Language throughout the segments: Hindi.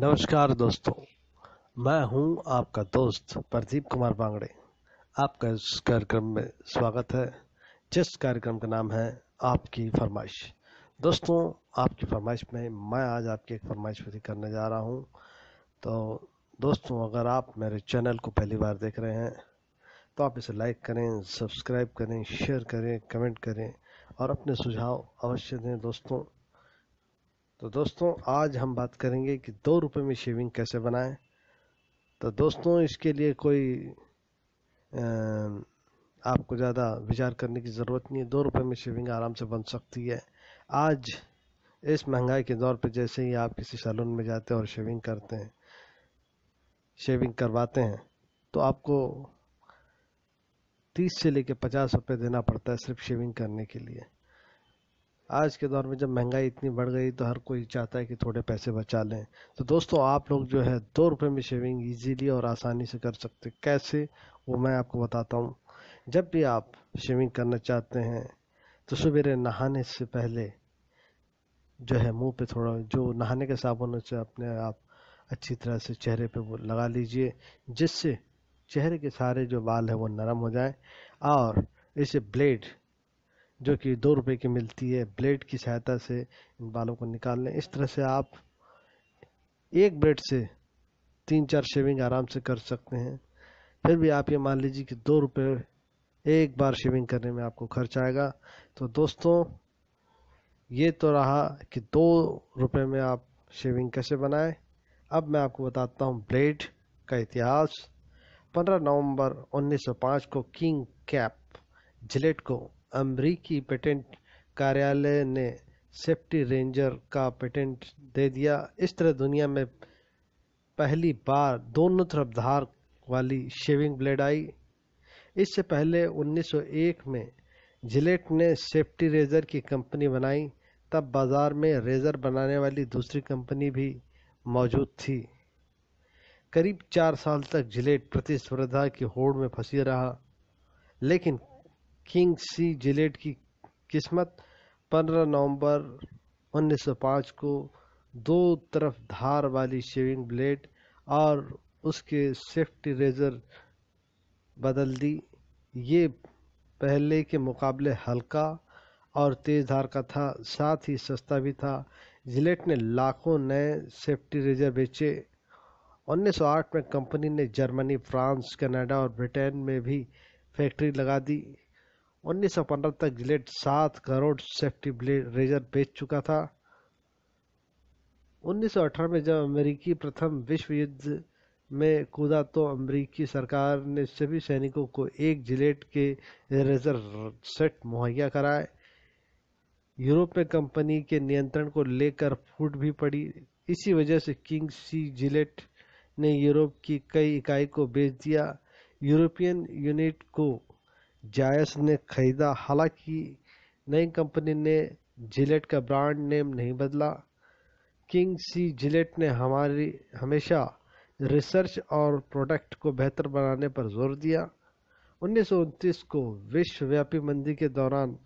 नमस्कार दोस्तों मैं हूं आपका दोस्त प्रदीप कुमार बांगड़े आपका इस कार्यक्रम में स्वागत है जिस कार्यक्रम का नाम है आपकी फरमाइश दोस्तों आपकी फरमाइश में मैं आज आपकी एक फरमाइश पूरी करने जा रहा हूं तो दोस्तों अगर आप मेरे चैनल को पहली बार देख रहे हैं तो आप इसे लाइक करें सब्सक्राइब करें शेयर करें कमेंट करें और अपने सुझाव अवश्य दें दोस्तों तो दोस्तों आज हम बात करेंगे कि दो रुपये में शेविंग कैसे बनाएं तो दोस्तों इसके लिए कोई आपको ज़्यादा विचार करने की ज़रूरत नहीं है दो रुपये में शेविंग आराम से बन सकती है आज इस महंगाई के दौर पर जैसे ही आप किसी सैलून में जाते हैं और शेविंग करते हैं शेविंग करवाते हैं तो आपको तीस से लेकर पचास रुपये देना पड़ता है सिर्फ शेविंग करने के लिए आज के दौर में जब महंगाई इतनी बढ़ गई तो हर कोई चाहता है कि थोड़े पैसे बचा लें तो दोस्तों आप लोग जो है दो रुपये में शेविंग ईजीली और आसानी से कर सकते कैसे वो मैं आपको बताता हूँ जब भी आप शेविंग करना चाहते हैं तो सवेरे नहाने से पहले जो है मुंह पे थोड़ा जो नहाने के साबुन से अपने आप अच्छी तरह से चेहरे पे वो लगा लीजिए जिससे चेहरे के सारे जो बाल हैं वो नरम हो जाए और इसे ब्लेड जो कि दो रुपए की मिलती है ब्लेड की सहायता से इन बालों को निकाल लें इस तरह से आप एक ब्लेड से तीन चार शेविंग आराम से कर सकते हैं फिर भी आप ये मान लीजिए कि दो रुपये एक बार शेविंग करने में आपको खर्च आएगा तो दोस्तों ये तो रहा कि दो रुपये में आप शेविंग कैसे बनाएं अब मैं आपको बताता हूँ ब्लेड का इतिहास 15 नवंबर 1905 को किंग कैप जिलेट को अमरीकी पेटेंट कार्यालय ने सेफ्टी रेंजर का पेटेंट दे दिया इस तरह दुनिया में पहली बार दोनों तरफ धार वाली शेविंग ब्लेड आई इससे पहले 1901 में जिलेट ने सेफ्टी रेजर की कंपनी बनाई तब बाजार में रेजर बनाने वाली दूसरी कंपनी भी मौजूद थी करीब चार साल तक जिलेट प्रतिस्पर्धा की होड़ में फंसी रहा लेकिन किंग सी जिलेट की किस्मत 15 नवंबर 1905 को दो तरफ धार वाली शेविंग ब्लेड और उसके सेफ्टी रेजर बदल दी ये पहले के मुकाबले हल्का और तेज धार का था साथ ही सस्ता भी था जिलेट ने लाखों नए सेफ्टी रेजर बेचे 1908 में कंपनी ने जर्मनी फ्रांस कनाडा और ब्रिटेन में भी फैक्ट्री लगा दी 1915 तक जिलेट सात करोड़ सेफ्टी ब्लेड रेजर बेच चुका था अठारह में जब अमेरिकी प्रथम विश्व युद्ध में कूदा तो अमेरिकी सरकार ने सभी सैनिकों को एक जिलेट के रेजर सेट मुहैया कराए यूरोप में कंपनी के नियंत्रण को लेकर फूट भी पड़ी इसी वजह से किंग सी जिलेट ने यूरोप की कई इकाई को बेच दिया यूरोपियन यूनिट को जायस ने खरीदा हालांकि नई कंपनी ने जिलेट का ब्रांड नेम नहीं बदला किंग सी जिलेट ने हमारी हमेशा रिसर्च और प्रोडक्ट को बेहतर बनाने पर जोर दिया उन्नीस को विश्वव्यापी मंदी के दौरान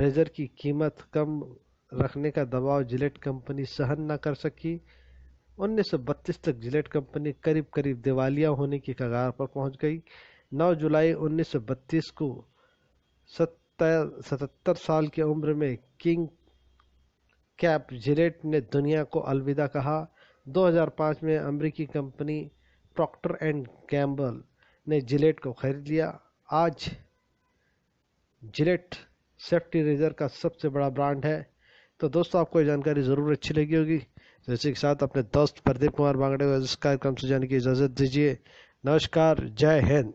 रेजर की कीमत कम रखने का दबाव जिलेट कंपनी सहन न कर सकी 1932 तक जिलेट कंपनी करीब करीब दिवालिया होने की कगार पर पहुंच गई 9 जुलाई 1932 को सत्तर साल की उम्र में किंग कैप जिलेट ने दुनिया को अलविदा कहा 2005 में अमेरिकी कंपनी प्रॉक्टर एंड गैम्बल ने जिलेट को खरीद लिया आज जिलेट सेफ्टी रेजर का सबसे बड़ा ब्रांड है तो दोस्तों आपको ये जानकारी ज़रूर अच्छी लगी होगी तो इसी के साथ अपने दोस्त प्रदीप कुमार बांगड़े को इस कार्यक्रम से जाने की इजाज़त दीजिए नमस्कार जय हिंद